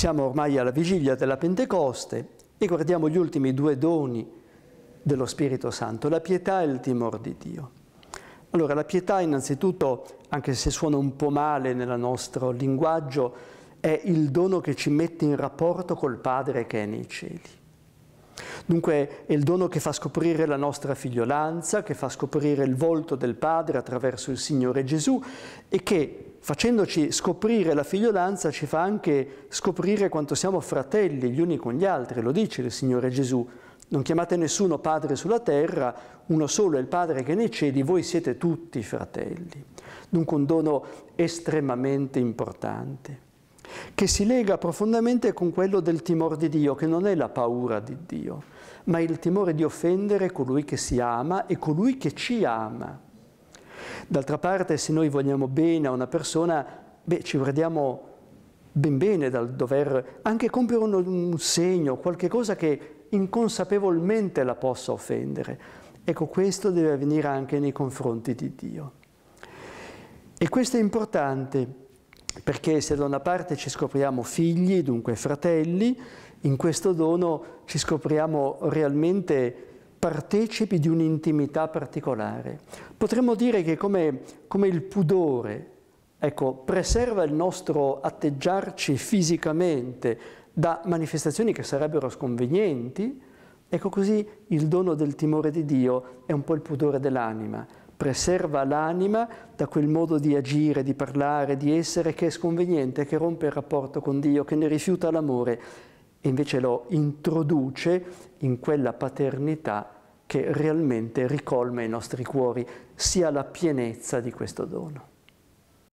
siamo ormai alla vigilia della Pentecoste e guardiamo gli ultimi due doni dello Spirito Santo, la pietà e il timore di Dio. Allora, la pietà innanzitutto, anche se suona un po' male nel nostro linguaggio, è il dono che ci mette in rapporto col Padre che è nei cieli. Dunque è il dono che fa scoprire la nostra figliolanza, che fa scoprire il volto del Padre attraverso il Signore Gesù e che facendoci scoprire la figliolanza ci fa anche scoprire quanto siamo fratelli gli uni con gli altri, lo dice il Signore Gesù. Non chiamate nessuno padre sulla terra, uno solo è il padre che ne cieli, voi siete tutti fratelli. Dunque un dono estremamente importante, che si lega profondamente con quello del timore di Dio, che non è la paura di Dio, ma il timore di offendere colui che si ama e colui che ci ama. D'altra parte, se noi vogliamo bene a una persona, beh, ci guardiamo ben bene dal dover anche compiere un, un segno, qualche cosa che inconsapevolmente la possa offendere. Ecco, questo deve avvenire anche nei confronti di Dio. E questo è importante perché se da una parte ci scopriamo figli, dunque fratelli, in questo dono ci scopriamo realmente partecipi di un'intimità particolare. Potremmo dire che come, come il pudore ecco, preserva il nostro atteggiarci fisicamente da manifestazioni che sarebbero sconvenienti, ecco così il dono del timore di Dio è un po' il pudore dell'anima, preserva l'anima da quel modo di agire, di parlare, di essere che è sconveniente, che rompe il rapporto con Dio, che ne rifiuta l'amore e invece lo introduce in quella paternità che realmente ricolma i nostri cuori, sia la pienezza di questo dono.